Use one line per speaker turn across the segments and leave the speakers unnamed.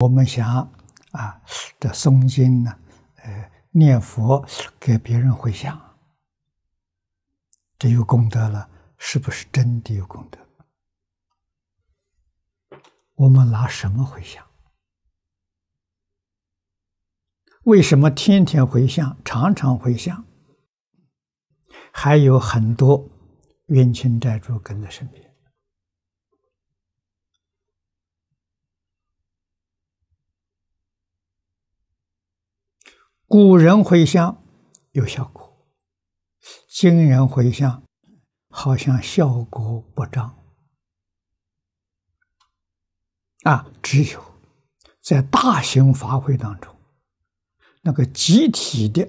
我们想啊，这诵经呢，呃，念佛给别人回向，这有功德了，是不是真的有功德？我们拿什么回向？为什么天天回向，常常回向？还有很多冤亲债主跟在身边。古人回乡有效果，今人回乡好像效果不彰。啊，只有在大型法会当中，那个集体的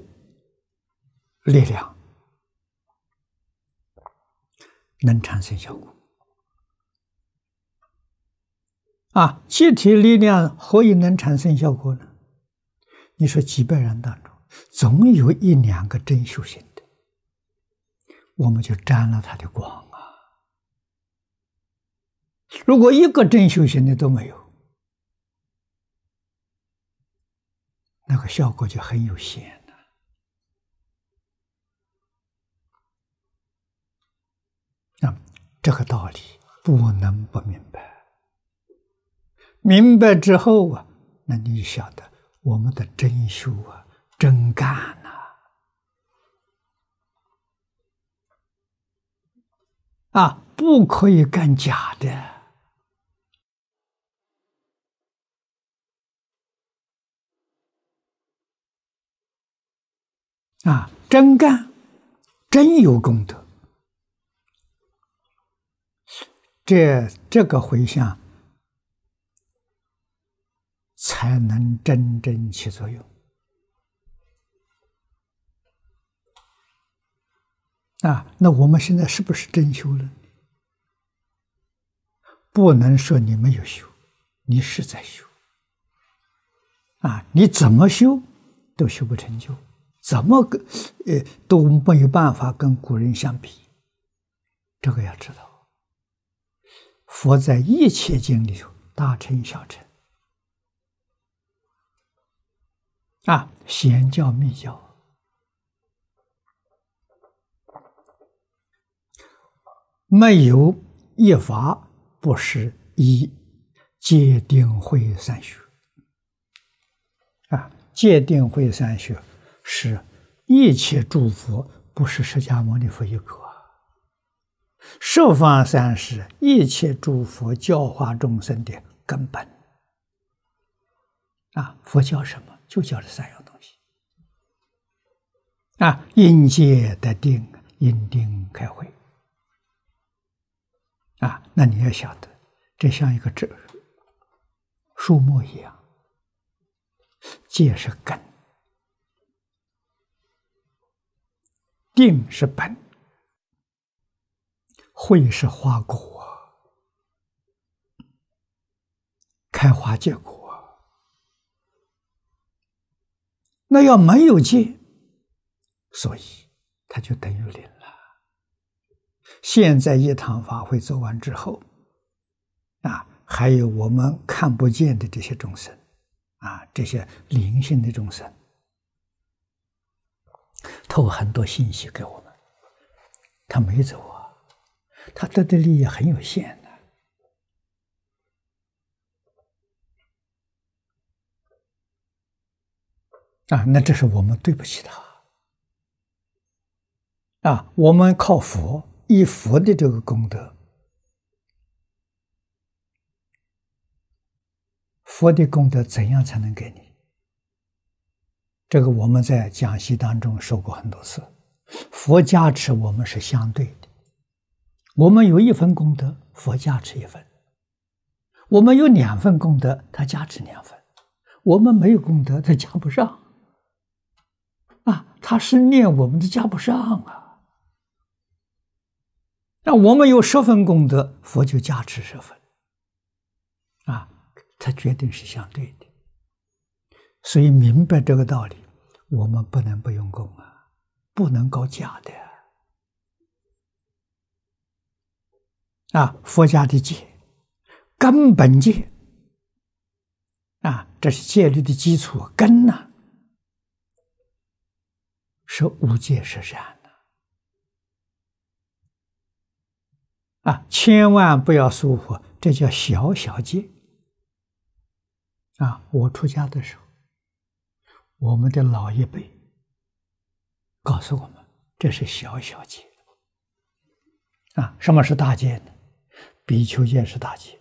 力量能产生效果。啊，集体力量何以能产生效果呢？你说几百人当中，总有一两个真修行的，我们就沾了他的光啊。如果一个真修行的都没有，那个效果就很有限了。那这个道理不能不明白，明白之后啊，那你就晓得。我们的真修啊，真干呐！啊，不可以干假的。啊，真干，真有功德。这这个回向。才能真正起作用啊！那我们现在是不是真修了？不能说你没有修，你是在修啊！你怎么修都修不成就，怎么跟呃都没有办法跟古人相比，这个要知道。佛在一切经里头，大乘小乘。啊，显教、密教，没有一法不是一，戒定慧三学啊！戒定慧三学是一切诸佛不是释迦牟尼佛一个，十方三世一切诸佛教化众生的根本啊！佛教什么？就叫这三样东西，啊，因界得定，因定开会。啊，那你要晓得，这像一个这树木一样，界是根，定是本，会是花果，开花结果。那要没有戒，所以它就等于零了。现在一堂法会做完之后，啊，还有我们看不见的这些众生，啊，这些灵性的众生，透很多信息给我们。他没走啊，他得的利益很有限。啊，那这是我们对不起他。啊，我们靠佛，依佛的这个功德，佛的功德怎样才能给你？这个我们在讲习当中说过很多次，佛加持我们是相对的，我们有一分功德，佛加持一份；我们有两份功德，他加持两分；我们没有功德，他加不上。啊，他是念，我们都加不上啊。那我们有十分功德，佛就加持十分。啊，他决定是相对的，所以明白这个道理，我们不能不用功啊，不能搞假的。啊，佛家的戒，根本戒，啊，这是戒律的基础根呐。这无界是这样的啊，千万不要疏忽，这叫小小戒啊。我出家的时候，我们的老一辈告诉我们，这是小小戒啊。什么是大戒呢？比丘戒是大戒，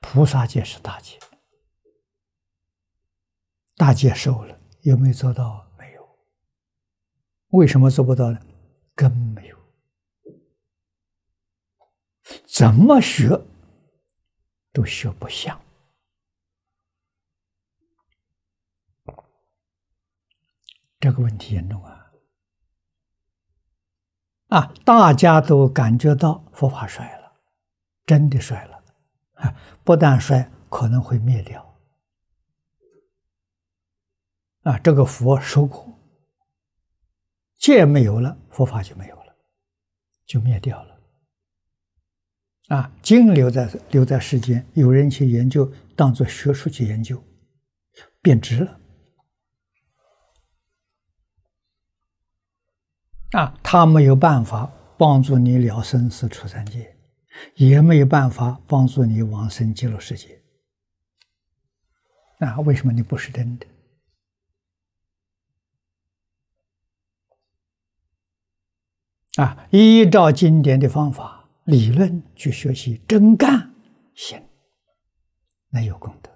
菩萨戒是大戒。大戒受了，有没有做到？为什么做不到呢？根没有，怎么学都学不像，这个问题严重啊！啊，大家都感觉到佛法衰了，真的衰了，不但衰，可能会灭掉啊！这个佛受苦。戒没有了，佛法就没有了，就灭掉了。啊，经留在留在世间，有人去研究，当做学术去研究，贬值了。啊，他没有办法帮助你了生死出三界，也没有办法帮助你往生极乐世界。那为什么你不是真的？啊，依照经典的方法、理论去学习、真干，行，那有功德。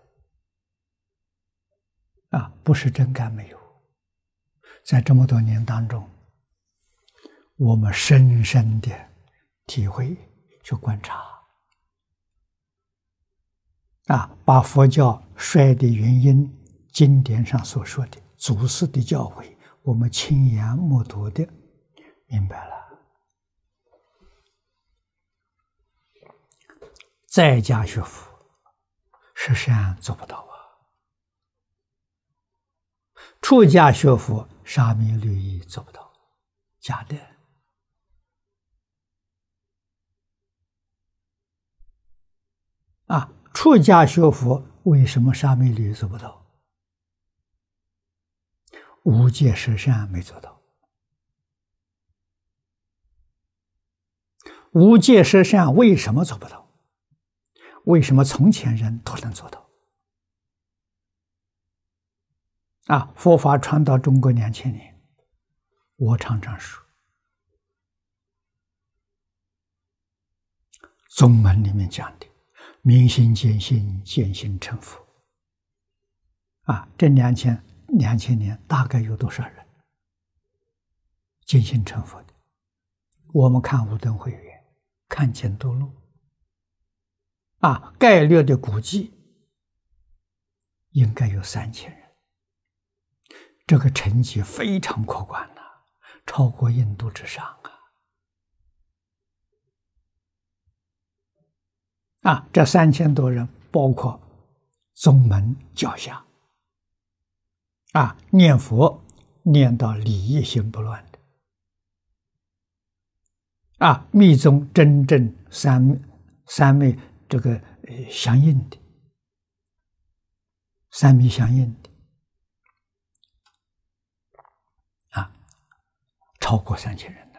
啊，不是真干没有。在这么多年当中，我们深深的体会、去观察，啊，把佛教衰的原因、经典上所说的、祖师的教诲，我们亲眼目睹的，明白了。在家学佛，十善做不到啊！出家学佛，沙弥律仪做不到，假的。啊！出家学佛，为什么沙弥律仪做不到？无界十善没做到。无界十善为什么做不到？为什么从前人都能做到？啊，佛法传到中国两千年，我常常说，宗门里面讲的“明心见性，见性成佛”。啊，这两千两千年大概有多少人见性成佛的？我们看五灯会看见多路。啊，概率的估计应该有三千人，这个成绩非常可观了，超过印度之上啊！啊，这三千多人包括宗门脚下啊，念佛念到理一心不乱的啊，密宗真正三三昧。这个相应的三密相应的啊，超过三千人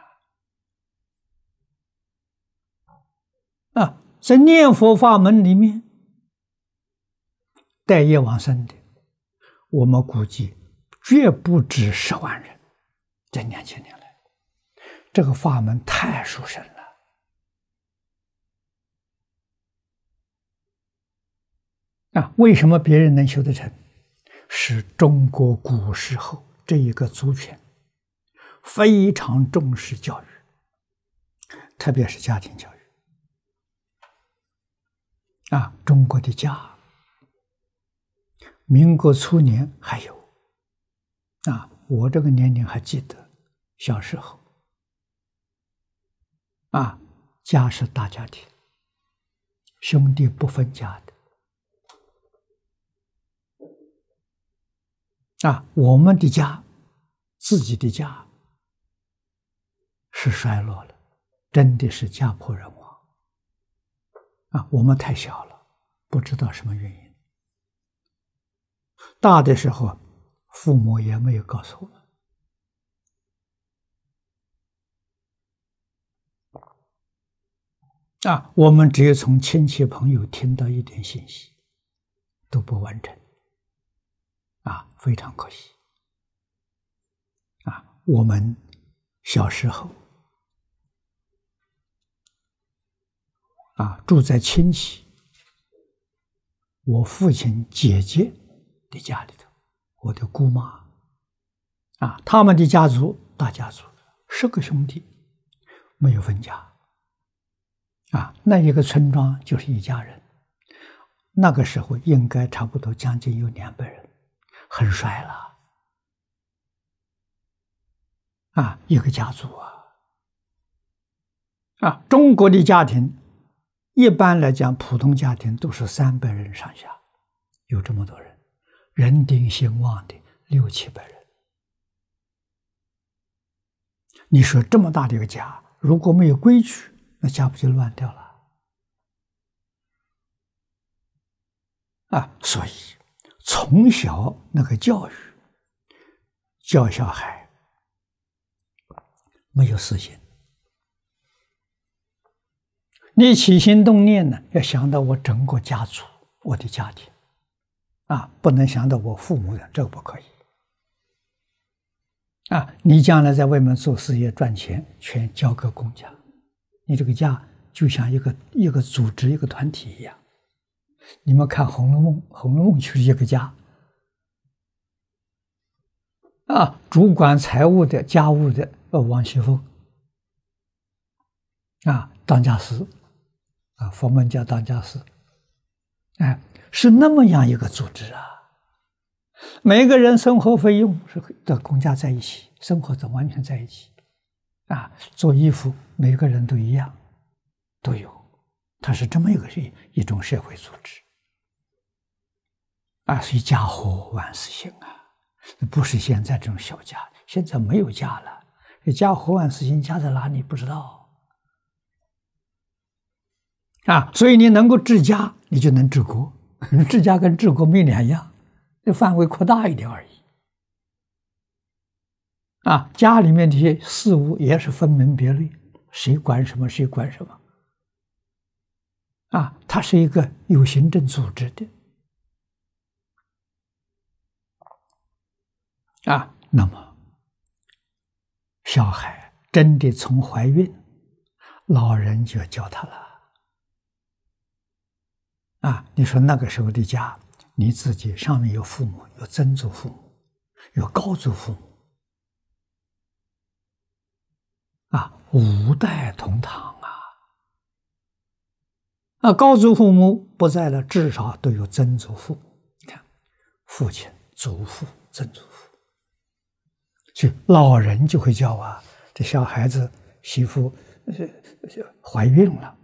呐！啊，在念佛法门里面带业往生的，我们估计绝不止十万人，在两千年来，这个法门太殊胜了。啊，为什么别人能修得成？是中国古时候这一个族群非常重视教育，特别是家庭教育。啊，中国的家，民国初年还有。啊，我这个年龄还记得小时候。啊，家是大家庭，兄弟不分家。啊，我们的家，自己的家，是衰落了，真的是家破人亡。啊，我们太小了，不知道什么原因。大的时候，父母也没有告诉我们。啊，我们只有从亲戚朋友听到一点信息，都不完整。啊，非常可惜！啊，我们小时候啊，住在亲戚，我父亲姐姐的家里头，我的姑妈，啊，他们的家族大家族，十个兄弟没有分家，啊，那一个村庄就是一家人，那个时候应该差不多将近有两百人。很帅了啊！一个家族啊，啊，中国的家庭一般来讲，普通家庭都是三百人上下，有这么多人，人丁兴旺的六七百人。你说这么大的一个家，如果没有规矩，那家不就乱掉了？啊，所以。从小那个教育，教小孩没有私心。你起心动念呢，要想到我整个家族、我的家庭，啊，不能想到我父母的，这个不可以。啊，你将来在外面做事业赚钱，全交给公家，你这个家就像一个一个组织、一个团体一样。你们看《红楼梦》，《红楼梦》就是一个家啊，主管财务的、家务的，呃，王熙凤啊，当家师啊，佛门家当家师，哎，是那么样一个组织啊。每个人生活费用是的，公家在一起生活，总完全在一起啊，做衣服每个人都一样，都有。它是这么一个一一种社会组织，啊，所以家和万事兴啊，不是现在这种小家，现在没有家了，家和万事兴家在哪里不知道，啊，所以你能够治家，你就能治国，治家跟治国没两样，那范围扩大一点而已，啊，家里面这些事物也是分门别类，谁管什么谁管什么。啊，他是一个有行政组织的。啊，那么小孩真的从怀孕，老人就教他了。啊，你说那个时候的家，你自己上面有父母，有曾祖父母，有高祖父母，啊，五代同堂。啊，高祖父母不在了，至少都有曾祖父你看，父亲、祖父、曾祖父，就老人就会叫啊。这小孩子媳妇怀孕了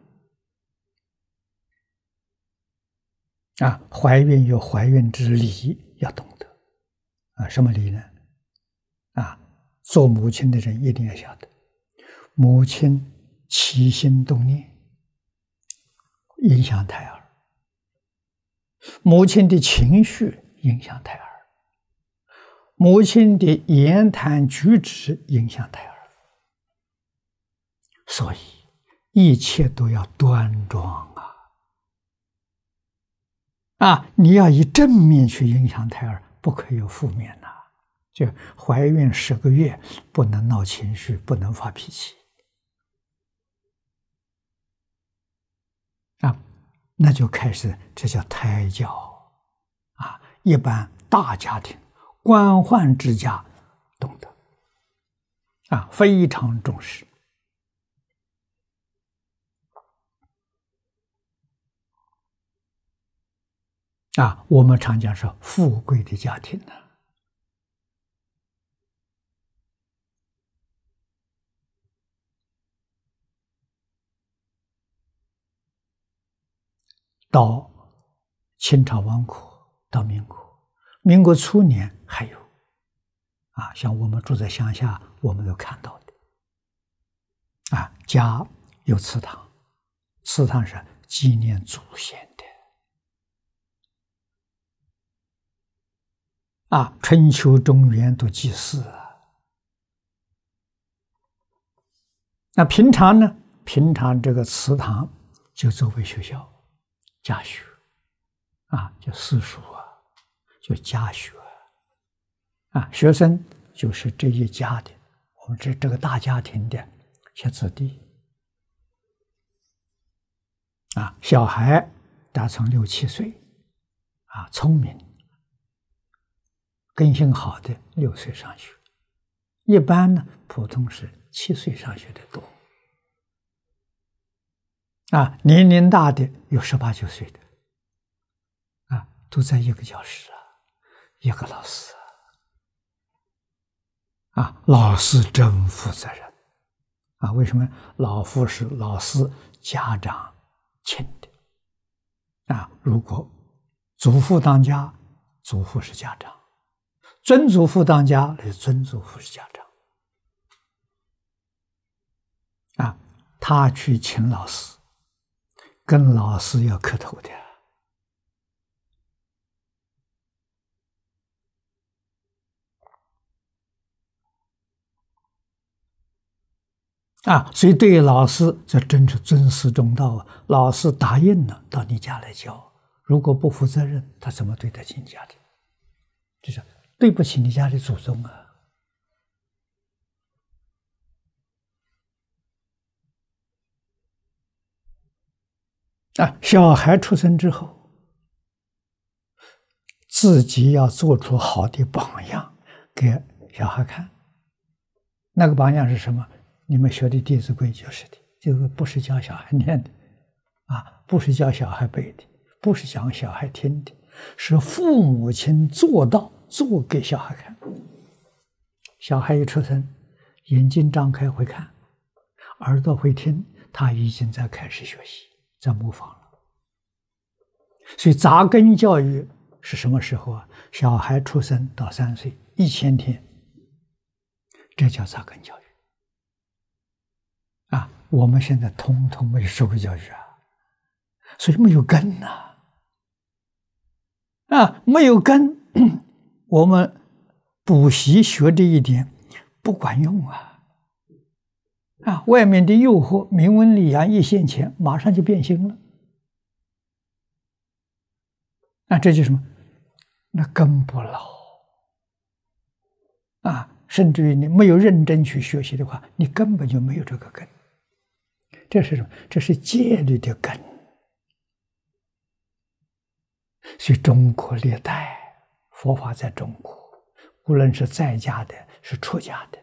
啊，怀孕有怀孕之礼，要懂得啊。什么礼呢？啊，做母亲的人一定要晓得，母亲起心动念。影响胎儿，母亲的情绪影响胎儿，母亲的言谈举止影响胎儿，所以一切都要端庄啊！啊，你要以正面去影响胎儿，不可有负面呐。就怀孕十个月，不能闹情绪，不能发脾气。那就开始，这叫胎教，啊，一般大家庭、官宦之家懂得，啊，非常重视，啊，我们常讲说富贵的家庭呢。到清朝、亡国，到民国，民国初年还有，啊，像我们住在乡下，我们都看到的，啊，家有祠堂，祠堂是纪念祖先的，啊，春秋中原都祭祀，那平常呢？平常这个祠堂就作为学校。家学啊，叫私塾啊，叫家学啊。学生就是这一家的，我们这这个大家庭的小些子弟啊。小孩大从六七岁啊，聪明、根性好的六岁上学，一般呢，普通是七岁上学的多。啊，年龄大的有十八九岁的，啊，都在一个教室啊，一个老师啊，老师真负责任啊。为什么？老傅是老师家长请的啊。如果祖父当家，祖父是家长；曾祖父当家，那曾祖父是家长啊。他去请老师。跟老师要磕头的啊，所以对老师这真是尊师重道啊。老师答应了到你家来教，如果不负责任，他怎么对得起你家的？就是对不起你家的祖宗啊。啊，小孩出生之后，自己要做出好的榜样给小孩看。那个榜样是什么？你们学的《弟子规》就是的，就是不是教小孩念的，啊，不是教小孩背的，不是讲小孩听的，是父母亲做到、做给小孩看。小孩一出生，眼睛张开会看，耳朵会听，他已经在开始学习。在模仿了，所以扎根教育是什么时候啊？小孩出生到三岁，一千天，这叫扎根教育啊！我们现在通通没有社会教育啊，所以没有根呐，啊，没有根，我们补习学这一点不管用啊。啊，外面的诱惑，名闻利养，一现前，马上就变心了。那这就是什么？那根不牢啊！甚至于你没有认真去学习的话，你根本就没有这个根。这是什么？这是戒律的根。所以中国历代佛法在中国，无论是在家的，是出家的，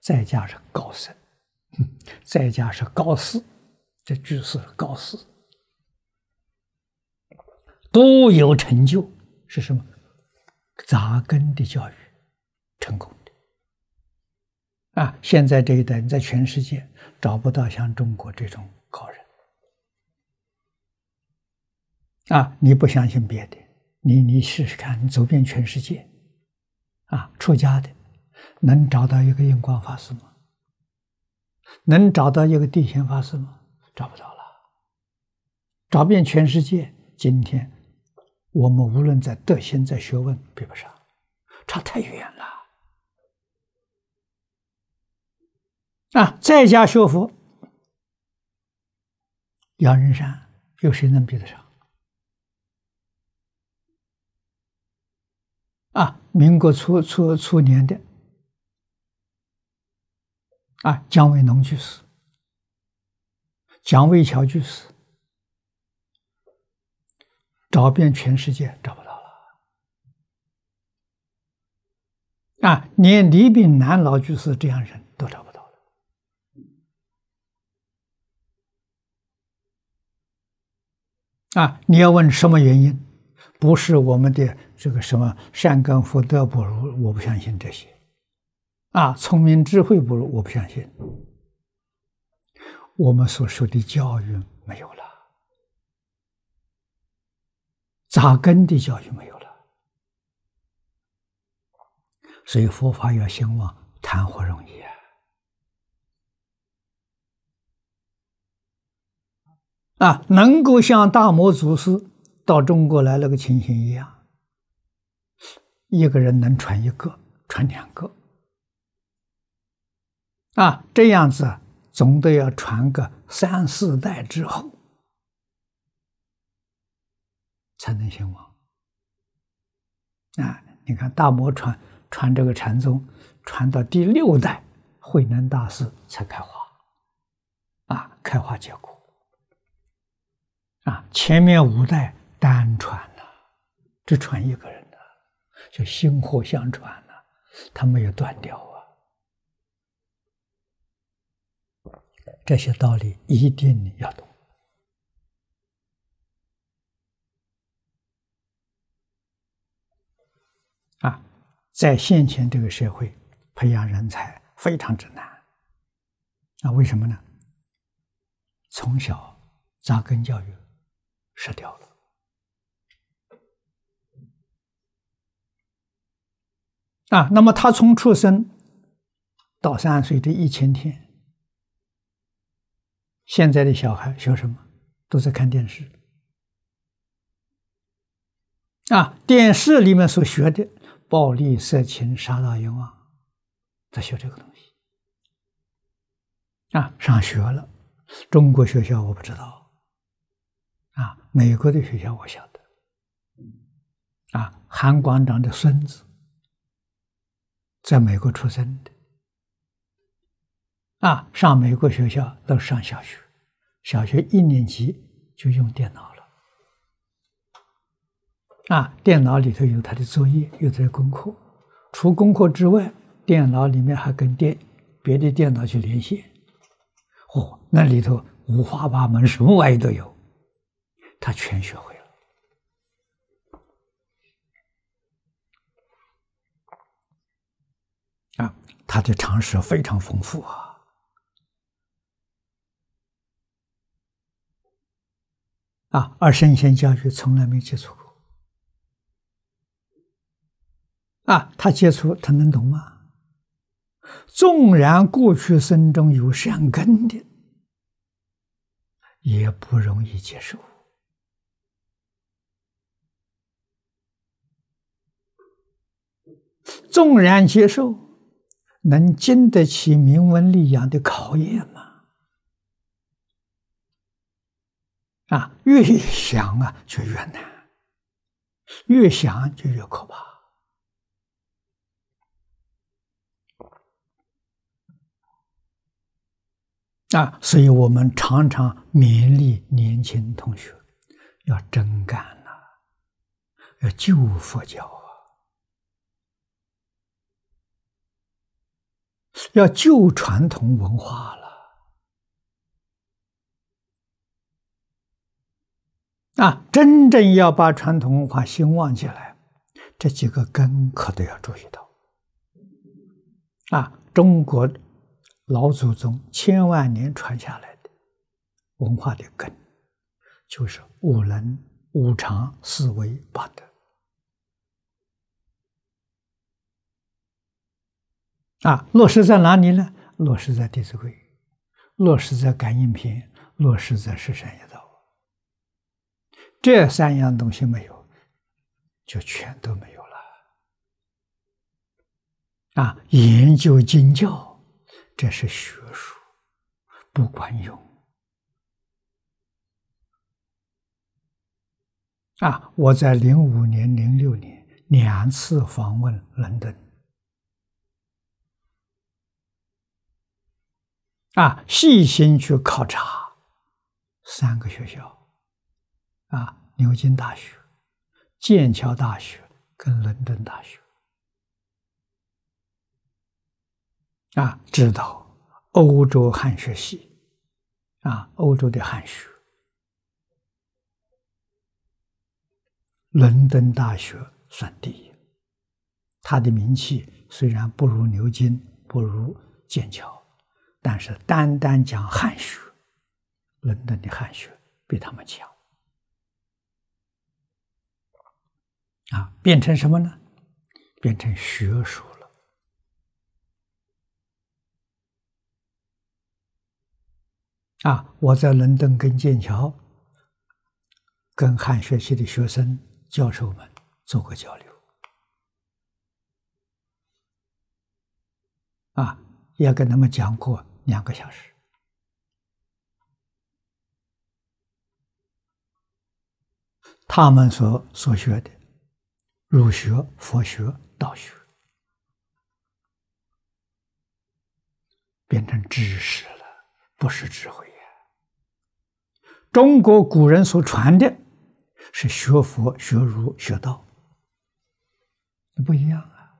在家是高僧。再加上高斯，这句是高斯。都有成就，是什么？扎根的教育成功的啊！现在这一代，你在全世界找不到像中国这种高人啊！你不相信别的，你你试试看，你走遍全世界啊，出家的能找到一个印光法师吗？能找到一个地仙法师吗？找不到了。找遍全世界，今天我们无论在德行、在学问，比不上，差太远了。啊，在家修佛，杨仁山有谁能比得上？啊，民国初初初年的。啊，姜伟龙去士、蒋伟桥去士，找遍全世界找不到了。啊，连李炳南老居士这样人都找不到了。啊，你要问什么原因？不是我们的这个什么善根福德不如，我不相信这些。啊，聪明智慧不如我不相信。我们所受的教育没有了，扎根的教育没有了，所以佛法要兴旺谈何容易啊！啊，能够像大魔祖师到中国来那个情形一样，一个人能传一个，传两个。啊，这样子总得要传个三四代之后，才能兴旺。啊，你看大魔传传这个禅宗，传到第六代慧能大师才开花，啊，开花结果，啊，前面五代单传了，只传一个人的，就薪火相传了，他没有断掉啊。这些道理一定要懂啊！在现前这个社会，培养人才非常之难啊！为什么呢？从小扎根教育失掉了啊！那么他从出生到三岁的一千天。现在的小孩学什么，都在看电视，啊，电视里面所学的暴力、色情、杀大英啊，在学这个东西，啊，上学了，中国学校我不知道，啊，美国的学校我晓得，啊，韩馆长的孙子在美国出生的。啊，上美国学校都上小学，小学一年级就用电脑了。啊，电脑里头有他的作业，有他的功课。除功课之外，电脑里面还跟电别的电脑去联系。哦，那里头五花八门，什么玩意都有，他全学会了。啊，他的常识非常丰富啊。啊，而圣贤教育从来没接触过。啊，他接触，他能懂吗？纵然过去生中有善根的，也不容易接受。纵然接受，能经得起名文利养的考验吗？啊，越想啊，就越难；越想，就越可怕。啊，所以我们常常勉励年轻同学，要真干呐，要救佛教啊，要救传统文化了。啊，真正要把传统文化兴旺起来，这几个根可都要注意到。啊，中国老祖宗千万年传下来的文化的根，就是五伦、五常、四维、八德。啊，落实在哪里呢？落实在《弟子规》，落实在《感应篇》，落实在《十善业这三样东西没有，就全都没有了。啊，研究经教，这是学术，不管用。啊，我在零五年、零六年两次访问伦敦，啊，细心去考察三个学校。啊，牛津大学、剑桥大学跟伦敦大学啊，知道欧洲汉学系啊，欧洲的汉学。伦敦大学算第一，他的名气虽然不如牛津，不如剑桥，但是单单讲汉学，伦敦的汉学比他们强。啊，变成什么呢？变成学术了。啊，我在伦敦跟剑桥、跟汉学系的学生、教授们做过交流，啊，也跟他们讲过两个小时，他们所所学的。儒学、佛学、道学，变成知识了，不是智慧呀。中国古人所传的，是学佛、学儒、学道，不一样啊。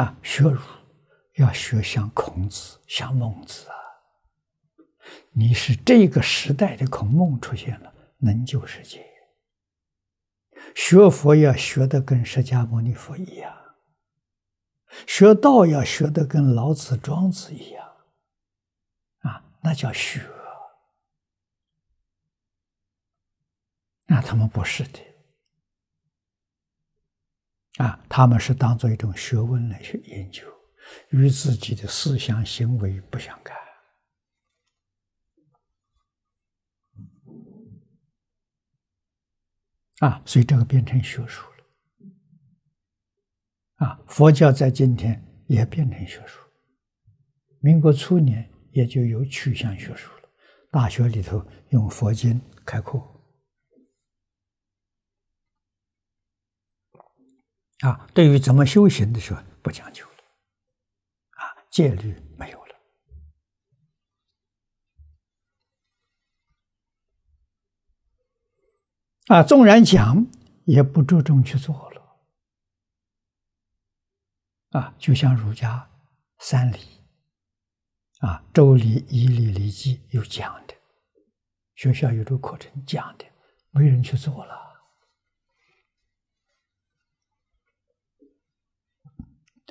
啊，学儒要学像孔子、像孟子啊，你是这个时代的孔孟出现了，能救世界。学佛要学的跟释迦牟尼佛一样，学道要学的跟老子、庄子一样，啊，那叫学。那他们不是的，啊，他们是当做一种学问来去研究，与自己的思想行为不相干。啊，所以这个变成学术了。啊，佛教在今天也变成学术。民国初年也就有取向学术了，大学里头用佛经开课。啊，对于怎么修行的时候不讲究了。啊，戒律。啊，纵然讲，也不注重去做了。啊，就像儒家三礼，啊，周礼、仪礼、礼记有讲的，学校有这个课程讲的，没人去做了。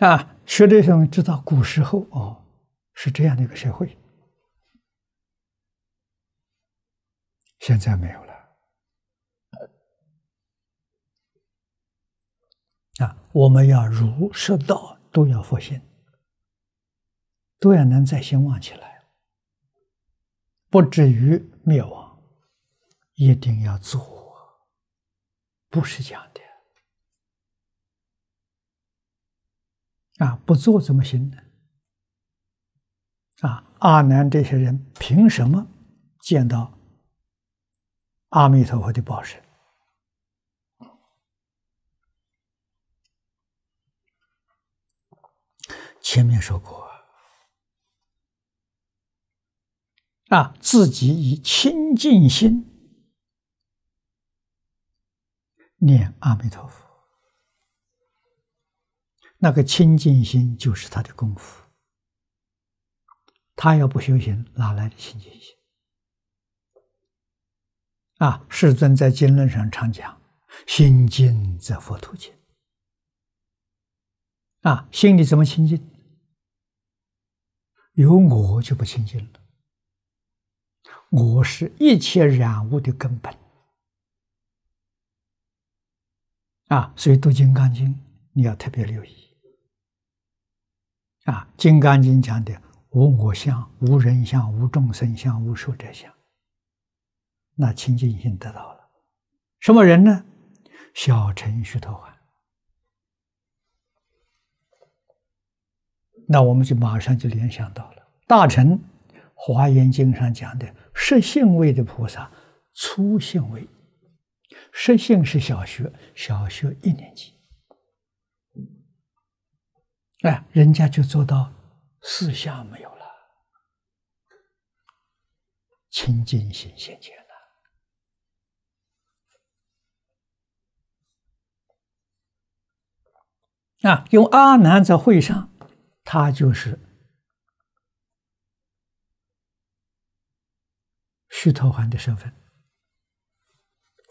啊，学者上知道，古时候哦，是这样的一个社会，现在没有了。啊，我们要儒释道都要复兴，都要能再兴旺起来，不至于灭亡。一定要做，不是讲的。啊，不做怎么行呢？啊，阿难这些人凭什么见到阿弥陀佛的报身？前面说过，啊，自己以清净心念阿弥陀佛，那个清净心就是他的功夫。他要不修行，哪来的清净心？啊，世尊在经论上常讲，心静则佛土静。”啊，心里怎么清净？有我就不清净了。我是一切染物的根本啊，所以读《金刚经》，你要特别留意啊，《金刚经》讲的无我相、无人相、无众生相、无寿者相，那清净心得到了。什么人呢？小乘须陀洹。那我们就马上就联想到了《大乘华严经》上讲的实性位的菩萨，初性位，实性是小学，小学一年级，哎，人家就做到四下没有了，清净心现前了。啊，用阿难在会上。他就是虚头寒的身份，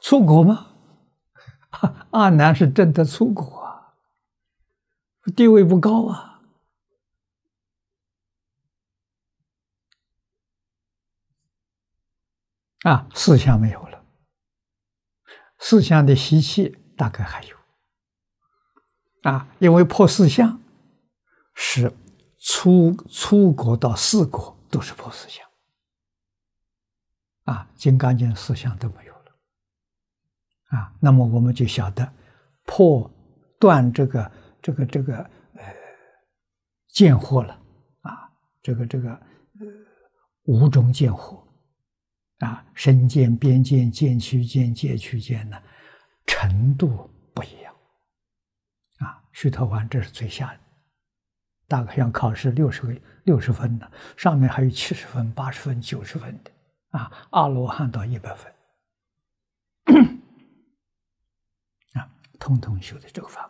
出国吗？阿南是真的出国啊，地位不高啊，啊，四象没有了，四象的习气大概还有，啊，因为破四象。是出出国到四国都是破思想，啊，金刚经思想都没有了，啊，那么我们就晓得破断这个这个这个呃见惑了，啊，这个这个呃无中见惑，啊，身见、边见、见取见、戒取见呢程度不一样，啊，须陀洹这是最下。大概像考试六十个六十分的，上面还有七十分、八十分、九十分的，啊，阿罗汉到一百分，啊，通通修的这个法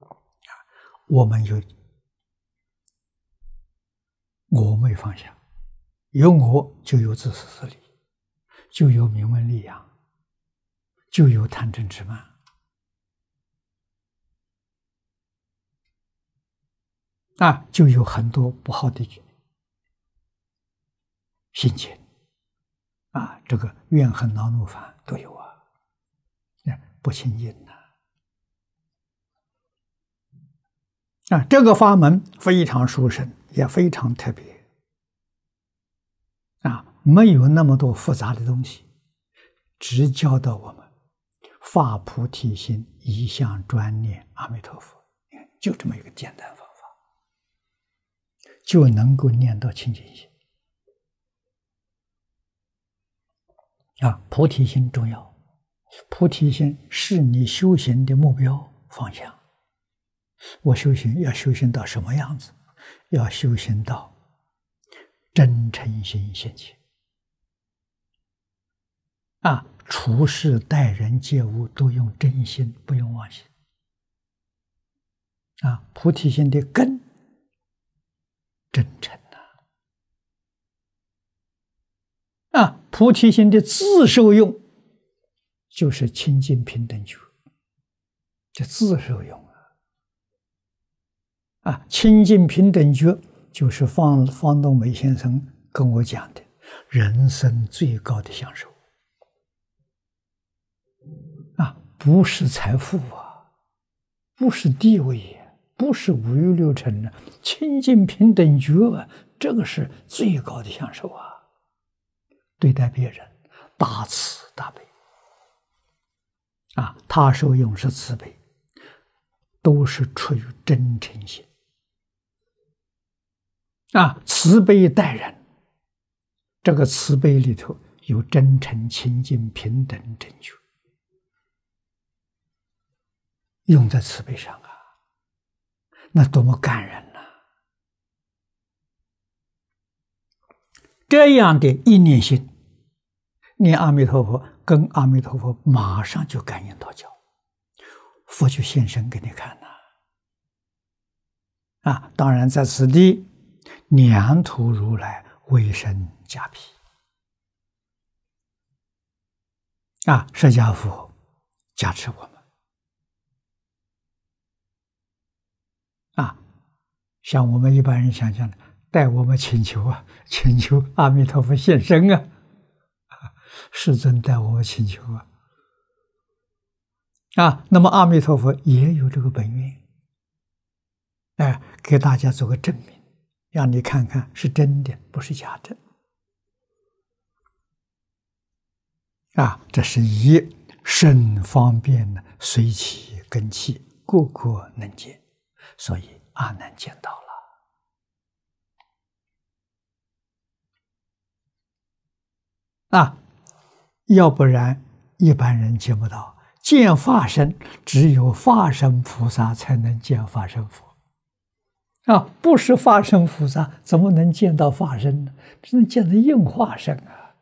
门。啊，我们有，我没放下，有我就有自私自利，就有名闻利养，就有贪嗔痴慢。啊，就有很多不好的心情，啊，这个怨恨、恼怒、烦都有啊，不清净呐。啊，这个法门非常殊胜，也非常特别，啊，没有那么多复杂的东西，只教导我们发菩提心，一向专念阿弥陀佛，就这么一个简单法。就能够念到清净心啊！菩提心重要，菩提心是你修行的目标方向。我修行要修行到什么样子？要修行到真诚心兴去。啊！处事待人接物都用真心，不用妄心啊！菩提心的根。真诚呐！啊，菩提心的自受用，就是清净平等觉。这自受用啊！啊，清净平等觉就是方方东梅先生跟我讲的，人生最高的享受啊！不是财富啊，不是地位。不是五欲六尘的清净平等觉，这个是最高的享受啊！对待别人大慈大悲啊，他受用是慈悲，都是出于真诚心啊，慈悲待人。这个慈悲里头有真诚、清净、平等、正觉，用在慈悲上啊。那多么感人呐！这样的意念心念阿弥陀佛，跟阿弥陀佛马上就感应到脚，佛就现身给你看呐！啊，当然在此地，两土如来为身加皮。啊，释迦佛加持我们。像我们一般人想象的，代我们请求啊，请求阿弥陀佛现身啊，世尊代我们请求啊，啊，那么阿弥陀佛也有这个本愿，哎，给大家做个证明，让你看看是真的，不是假的，啊，这是一，甚方便呢，随其根器，个个能解，所以。阿难见到了啊，要不然一般人见不到。见法身，只有法身菩萨才能见法身佛。啊，不是法身菩萨怎么能见到法身呢？只能见到应化身啊，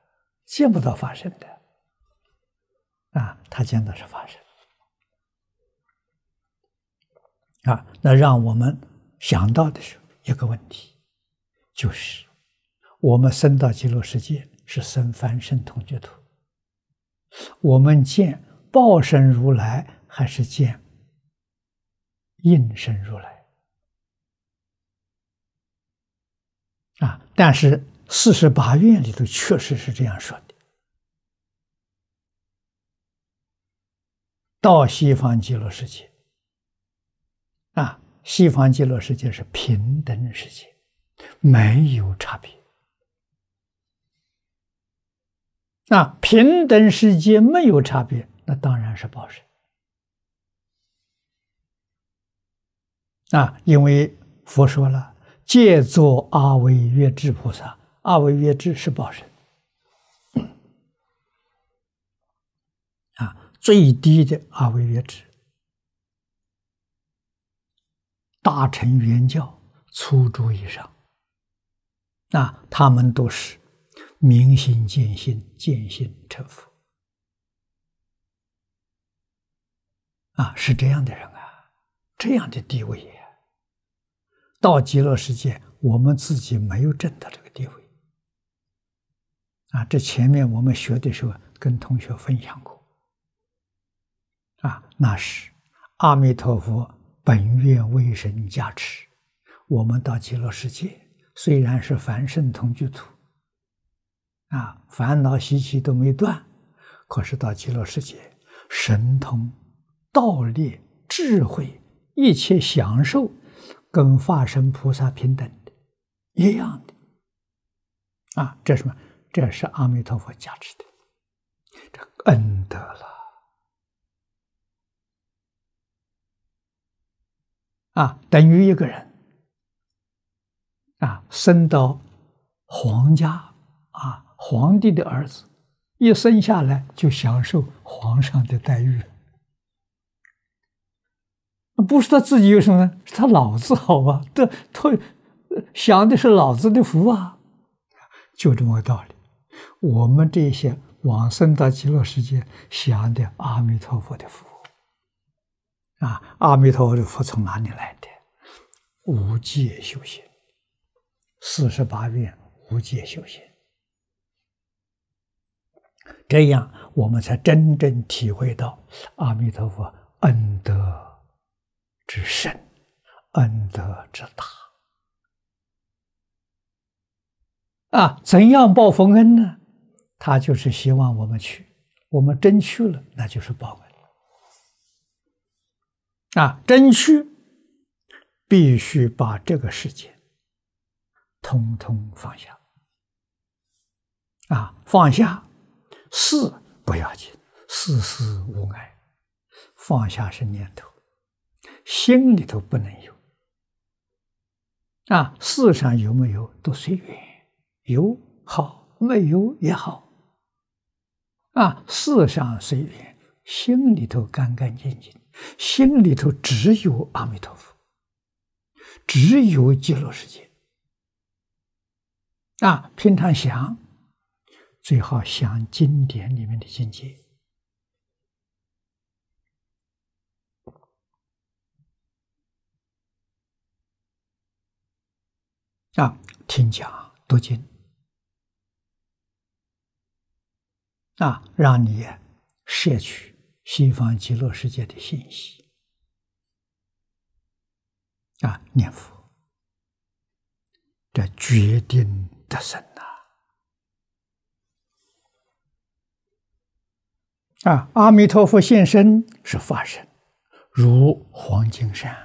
见不到法身的。啊，他见到是化身。啊，那让我们想到的是一个问题，就是我们生到极乐世界是生凡圣同居土，我们见报身如来还是见应身如来？啊，但是四十八愿里头确实是这样说的，到西方极乐世界。啊，西方极乐世界是平等世界，没有差别。啊，平等世界没有差别，那当然是报身。啊，因为佛说了，借作阿惟越智菩萨，阿惟越智是报身。啊，最低的阿惟越智。大乘圆教初住以上，那他们都是明心见性、见性成佛啊，是这样的人啊，这样的地位呀。到极乐世界，我们自己没有证到这个地位啊。这前面我们学的时候跟同学分享过啊，那是阿弥陀佛。本愿为神加持，我们到极乐世界，虽然是凡圣同居土，啊，烦恼习气都没断，可是到极乐世界，神通、道力、智慧，一切享受，跟化身菩萨平等的一样的，啊，这什么？这是阿弥陀佛加持的，这恩德了。啊，等于一个人，啊，生到皇家，啊，皇帝的儿子，一生下来就享受皇上的待遇，不是他自己有什么呢？是他老子好啊，这他享的是老子的福啊，就这么个道理。我们这些往生到极乐世界，享的阿弥陀佛的福。啊，阿弥陀佛，从哪里来的？无界修行，四十八愿，无界修行，这样我们才真正体会到阿弥陀佛恩德之深，恩德之大。啊，怎样报佛恩呢？他就是希望我们去，我们真去了，那就是报恩。啊，真取必须把这个世界通通放下。啊，放下事不要紧，事事无碍。放下是念头，心里头不能有。啊，世上有没有都随缘，有好，没有也好。啊，世上随缘，心里头干干净净。心里头只有阿弥陀佛，只有极乐世界。啊，平常想最好想经典里面的境界，啊，听讲读经，啊，让你摄取。西方极乐世界的信息啊！念佛，这决定得生呐！啊，阿弥陀佛现身是法身，如黄金山，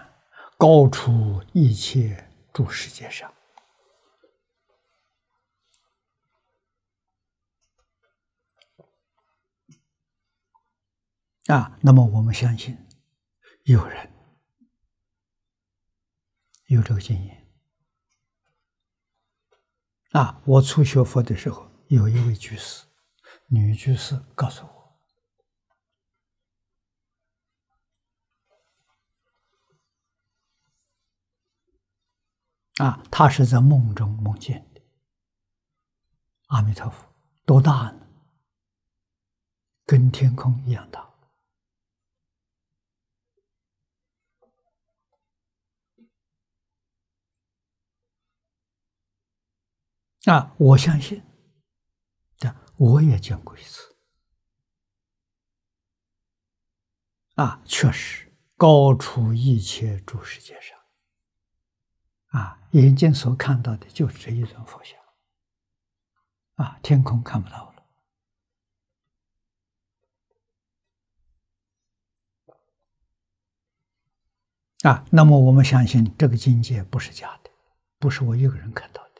高出一切诸世界上。啊，那么我们相信有人有这个经验。啊，我初学佛的时候，有一位居士，女居士告诉我，啊，她是在梦中梦见的阿弥陀佛，多大呢？跟天空一样大。啊，我相信，这我也见过一次。啊，确实高出一切诸世界上，啊，眼睛所看到的就这一尊佛像，啊，天空看不到了，啊，那么我们相信这个境界不是假的，不是我一个人看到的。